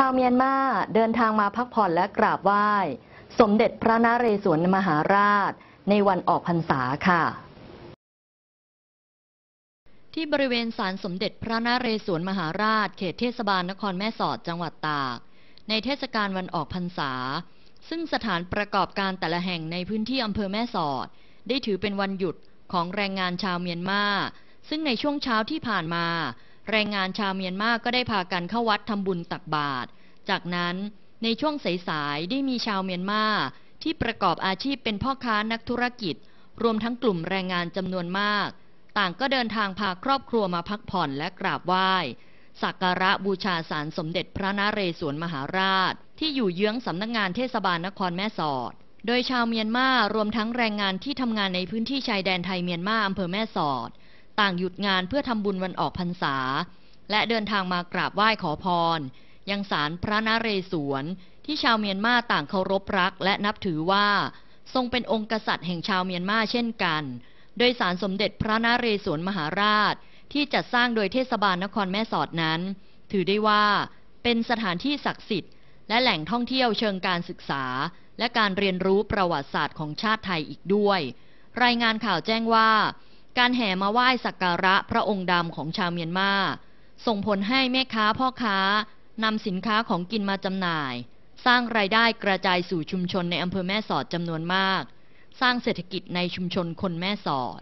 ชาวเมียนมาเดินทางมาพักผ่อนและกราบไหว้ สมเด็จพระนเรศวรมหาราช ในวันออกพรรษาค่ะ ที่บริเวณศาลสมเด็จพระนเรศวรมหาราชเขตเทศบาลนครแม่สอดจังหวัดตาก ในเทศกาลวันออกพรรษา ซึ่งสถานประกอบการแต่ละแห่งในพื้นที่อำเภอแม่สอด ได้ถือเป็นวันหยุดของแรงงานชาวเมียนมาซึ่งในช่วงเช้าที่ผ่านมาแรงงานชาวเมียนมา ก็ได้พากันเข้าวัดทำบุญตักบาตร จากนั้นในช่วงสายๆ ได้มีชาวเมียนมาที่ประกอบอาชีพเป็นพ่อค้านักธุรกิจ รวมทั้งกลุ่มแรงงานจำนวนมาก ต่างก็เดินทางพาครอบครัวมาพักผ่อนและกราบไหว้ สักการะบูชาสารสมเด็จพระนเรศวรมหาราช ที่อยู่เยื้องสำนักงงานเทศบาลนครแม่สอด โดยชาวเมียนมารวมทั้งแรงงานที่ทำงานในพื้นที่ชายแดนไทยเมียนมาอำเภอแม่สอดต่างหยุดงานเพื่อทำบุญวันออกพรรษา และเดินทางมากราบไหว้ขอพรยังศาลพระนเรศวร ที่ชาวเมียนมาต่างเคารพรักและนับถือว่า ทรงเป็นองค์กษัตริย์แห่งชาวเมียนมาเช่นกัน โดยศาลสมเด็จพระนเรศวรมหาราช ที่จัดสร้างโดยเทศบาลนครแม่สอดนั้น ถือได้ว่า เป็นสถานที่ศักดิ์สิทธิ์และแหล่งท่องเที่ยวเชิงการศึกษาและการเรียนรู้ประวัติศาสตร์ของชาติไทยอีกด้วย รายงานข่าวแจ้งว่าการแห่มาไหว้สักการะพระองค์ดำของชาวเมียนมาส่งผลให้แม่ค้าพ่อค้านำสินค้าของกินมาจำหน่าย สร้างรายได้กระจายสู่ชุมชนในอำเภอแม่สอดจำนวนมาก สร้างเศรษฐกิจในชุมชนคนแม่สอด